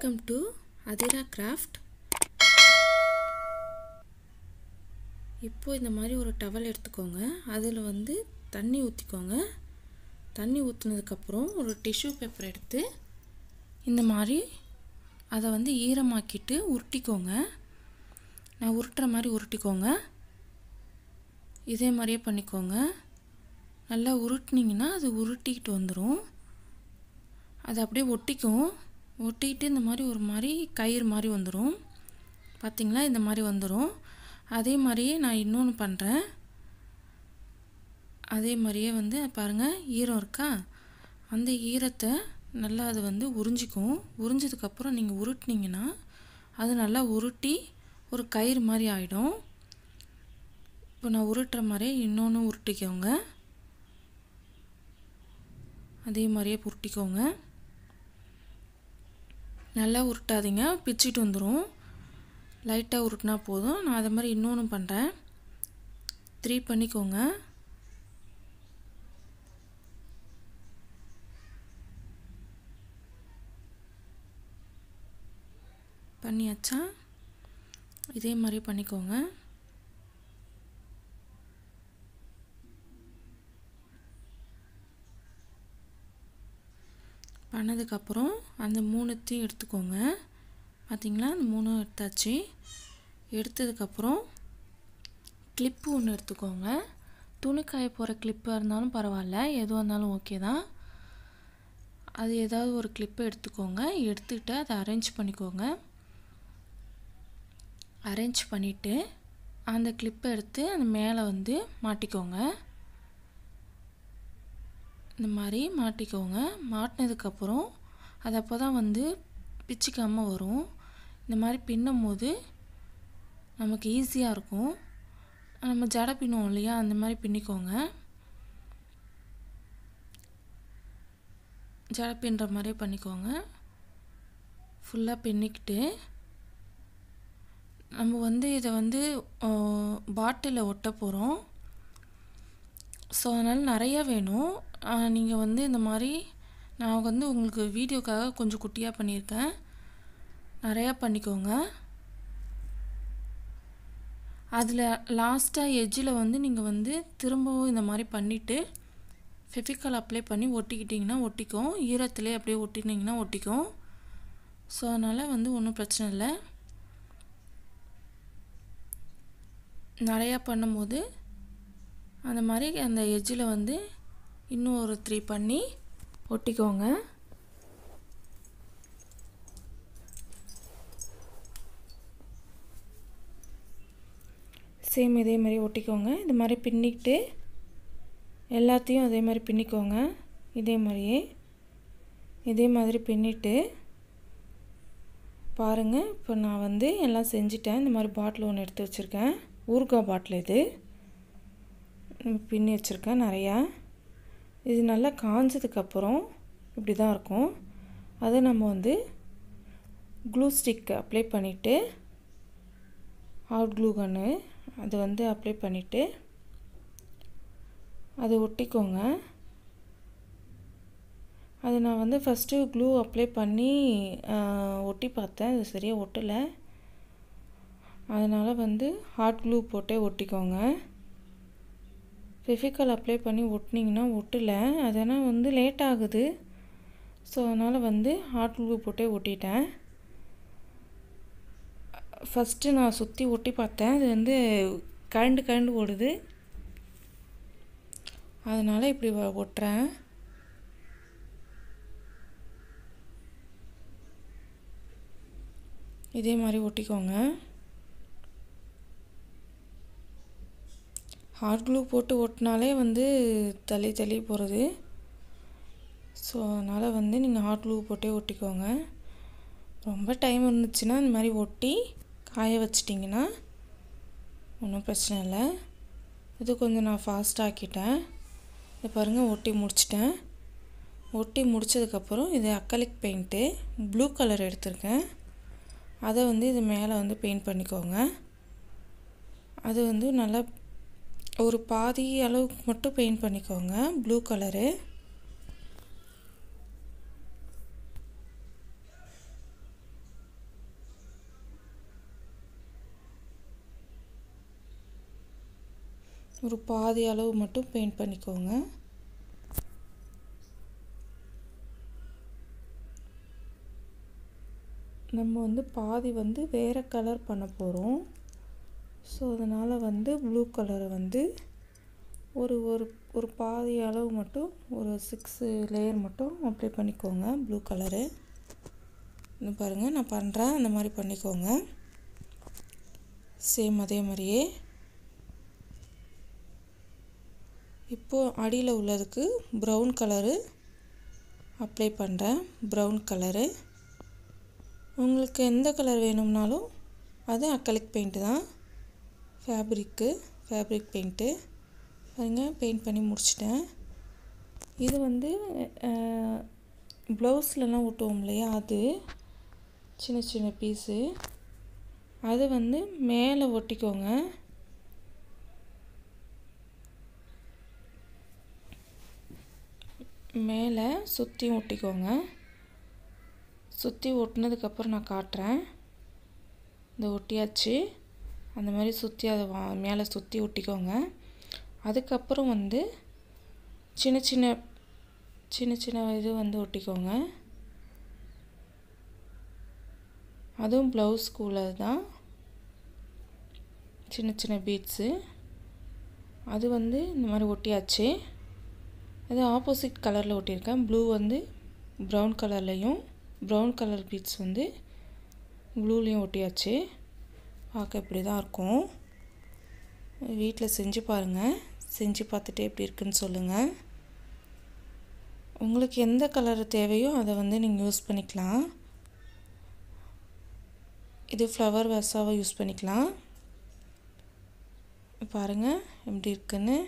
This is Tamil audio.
வெல்கம் டு அதிரா கிராஃப்ட் இப்போது இந்த மாதிரி ஒரு டவல் எடுத்துக்கோங்க அதில் வந்து தண்ணி ஊற்றிக்கோங்க தண்ணி ஊற்றுனதுக்கப்புறம் ஒரு டிஷ்யூ பேப்பர் எடுத்து இந்த மாதிரி அதை வந்து ஈரமாக்கிட்டு உருட்டிக்கோங்க நான் உருட்டுற மாதிரி உருட்டிக்கோங்க இதே மாதிரியே பண்ணிக்கோங்க நல்லா உருட்டினீங்கன்னா அது உருட்டிக்கிட்டு வந்துடும் அது அப்படியே ஒட்டிக்கும் ஒட்டிட்டு இந்த மாதிரி ஒரு மாதிரி கயிறு மாதிரி வந்துடும் பார்த்திங்களா இந்த மாதிரி வந்துடும் அதே மாதிரியே நான் இன்னொன்று பண்ணுறேன் அதே மாதிரியே வந்து பாருங்கள் ஈரம் இருக்கா அந்த ஈரத்தை நல்லா அது வந்து உறிஞ்சிக்கும் உறிஞ்சதுக்கப்புறம் நீங்கள் உருட்டினீங்கன்னா அது நல்லா உருட்டி ஒரு கயிறு மாதிரி ஆகிடும் இப்போ நான் உருட்டுற மாதிரியே இன்னொன்று உருட்டிக்கோங்க அதே மாதிரியே புருட்டிக்கோங்க நல்லா உருட்டாதீங்க பிச்சுட்டு வந்துடும் லைட்டாக உருட்டினா போதும் நான் அதை மாதிரி இன்னொன்று பண்ணுறேன் த்ரீ பண்ணிக்கோங்க பண்ணியாச்சா இதே மாதிரி பண்ணிக்கோங்க பண்ணதுக்கப்புறம் அந்த மூணுத்தையும் எடுத்துக்கோங்க பார்த்தீங்களா அந்த மூணும் எடுத்தாச்சு எடுத்ததுக்கப்புறம் கிளிப்பு ஒன்று எடுத்துக்கோங்க துணி காய போகிற கிளிப்பாக இருந்தாலும் பரவாயில்ல எதுவாக இருந்தாலும் ஓகே தான் அது ஏதாவது ஒரு கிளிப்பை எடுத்துக்கோங்க எடுத்துக்கிட்டு அதை அரேஞ்ச் பண்ணிக்கோங்க அரேஞ்ச் பண்ணிவிட்டு அந்த கிளிப்பை எடுத்து அந்த மேலே வந்து மாட்டிக்கோங்க இந்த மாதிரி மாட்டிக்கோங்க மாட்டினதுக்கப்புறம் அது அப்போ தான் வந்து பிச்சுக்காமல் வரும் இந்த மாதிரி பின்னும் போது நமக்கு ஈஸியாக இருக்கும் நம்ம ஜட பின்னுவோம் இல்லையா அந்த மாதிரி பின்னிக்கோங்க ஜடை பின்னுற மாதிரியே பண்ணிக்கோங்க ஃபுல்லாக பின்னிக்கிட்டு நம்ம வந்து இதை வந்து பாட்டிலில் ஒட்ட போகிறோம் ஸோ அதனால் நிறையா வேணும் நீங்கள் வந்து இந்த மாதிரி நான் வந்து உங்களுக்கு வீடியோக்காக கொஞ்சம் குட்டியாக பண்ணியிருக்கேன் நிறையா பண்ணிக்கோங்க அதில் லாஸ்ட்டாக எஜ்ஜில் வந்து நீங்கள் வந்து திரும்பவும் இந்த மாதிரி பண்ணிவிட்டு ஃபெஃபிக்கால் அப்ளை பண்ணி ஒட்டிக்கிட்டிங்கன்னா ஒட்டிக்கும் ஈரத்துலேயே அப்படியே ஒட்டினீங்கன்னா ஒட்டிக்கும் ஸோ அதனால் வந்து ஒன்றும் பிரச்சனை இல்லை நிறையா பண்ணும்போது அந்த மாதிரி அந்த எஜ்ஜில் வந்து இன்னும் ஒரு த்ரீ பண்ணி ஒட்டிக்கோங்க சேம் இதே மாதிரி ஒட்டிக்கோங்க இது மாதிரி பின்னிக்கிட்டு எல்லாத்தையும் அதே மாதிரி பின்னிக்கோங்க இதே மாதிரியே இதே மாதிரி பின்னிட்டு பாருங்கள் இப்போ நான் வந்து எல்லாம் செஞ்சுட்டேன் இந்த மாதிரி பாட்டில் ஒன்று எடுத்து வச்சுருக்கேன் ஊறுகாய் பாட்டில் இது பின்னி வச்சுருக்கேன் நிறையா இது நல்லா காஞ்சதுக்கப்புறம் இப்படி தான் இருக்கும் அதை நம்ம வந்து க்ளூ ஸ்டிக் அப்ளை பண்ணிவிட்டு ஹாட் க்ளூ கன்று அது வந்து அப்ளை பண்ணிவிட்டு அதை ஒட்டிக்கோங்க அது நான் வந்து ஃபஸ்ட்டு க்ளூ அப்ளை பண்ணி ஒட்டி பார்த்தேன் அது சரியாக ஒட்டலை அதனால் வந்து ஹாட் க்ளூ போட்டே ஒட்டிக்கோங்க ஃபெஃபிக்கால் அப்ளை பண்ணி ஒட்டினீங்கன்னா ஒட்டலை அதனால் வந்து லேட் ஆகுது ஸோ அதனால் வந்து ஹாட் க்ளூ போட்டே ஒட்டிட்டேன் ஃபஸ்ட்டு நான் சுற்றி ஒட்டி பார்த்தேன் அது வந்து கரண்டு கரண்டு ஓடுது அதனால் இப்படி ஒட்டுறேன் இதே மாதிரி ஒட்டிக்கோங்க ஹார்ட் க்ளூ போட்டு ஒட்டினாலே வந்து தள்ளி தள்ளி போகிறது ஸோ அதனால் வந்து நீங்கள் ஹார்ட் க்ளூ போட்டே ஒட்டிக்கோங்க ரொம்ப டைம் இருந்துச்சுன்னா இந்த மாதிரி ஒட்டி காய வச்சிட்டிங்கன்னா ஒன்றும் பிரச்சனை இல்லை இது கொஞ்சம் நான் ஃபாஸ்டாக்கிட்டேன் இதை பாருங்கள் ஒட்டி முடிச்சிட்டேன் ஒட்டி முடித்ததுக்கப்புறம் இது அக்கலிக் பெயிண்ட்டு ப்ளூ கலர் எடுத்திருக்கேன் அதை வந்து இது மேலே வந்து பெயிண்ட் பண்ணிக்கோங்க அது வந்து நல்லா ஒரு பாதி அளவுக்கு மட்டும் பெயிண்ட் பண்ணிக்கோங்க ப்ளூ கலரு ஒரு பாதி அளவு மட்டும் பெயிண்ட் பண்ணிக்கோங்க நம்ம வந்து பாதி வந்து வேறு கலர் பண்ண போகிறோம் ஸோ அதனால் வந்து ப்ளூ கலரை வந்து ஒரு ஒரு ஒரு பாதி அளவு மட்டும் ஒரு சிக்ஸு லேயர் மட்டும் அப்ளை பண்ணிக்கோங்க ப்ளூ கலரு இந்த பாருங்கள் நான் பண்ணுறேன் அந்த மாதிரி பண்ணிக்கோங்க சேம் அதே மாதிரியே இப்போது அடியில் உள்ளதுக்கு ப்ரௌன் கலரு அப்ளை பண்ணுறேன் ப்ரௌன் கலரு உங்களுக்கு எந்த கலர் வேணும்னாலும் அது அக்கலிக் பெயிண்ட்டு தான் ஃபேப்ரிக்கு ஃபேப்ரிக் பெயிண்ட்டு பாருங்கள் பெயிண்ட் பண்ணி முடிச்சிட்டேன் இது வந்து ப்ளவுஸ்லலாம் ஒட்டுவோம் இல்லையா அது சின்ன சின்ன பீஸு அது வந்து மேலே ஒட்டிக்கோங்க மேலே சுற்றி ஒட்டிக்கோங்க சுற்றி ஒட்டினதுக்கப்புறம் நான் காட்டுறேன் இந்த ஒட்டியாச்சு அந்த மாதிரி சுற்றி அதை வா மேலே சுற்றி ஒட்டிக்கோங்க அதுக்கப்புறம் வந்து சின்ன சின்ன சின்ன சின்ன இது வந்து ஒட்டிக்கோங்க அதுவும் ப்ளவுஸ் கூலர் தான் சின்ன சின்ன பீட்ஸு அது வந்து இந்த மாதிரி ஒட்டியாச்சு அது ஆப்போசிட் கலரில் ஒட்டியிருக்கேன் ப்ளூ வந்து ப்ரௌன் கலர்லேயும் ப்ரௌன் கலர் பீட்ஸ் வந்து ப்ளூலேயும் ஒட்டியாச்சு பார்க்க இப்படி தான் இருக்கும் வீட்டில் செஞ்சு பாருங்கள் செஞ்சு பார்த்துட்டு எப்படி இருக்குன்னு சொல்லுங்கள் உங்களுக்கு எந்த கலர் தேவையோ அதை வந்து நீங்கள் யூஸ் பண்ணிக்கலாம் இது ஃப்ளவர் வேஸாக யூஸ் பண்ணிக்கலாம் பாருங்கள் எப்படி இருக்குன்னு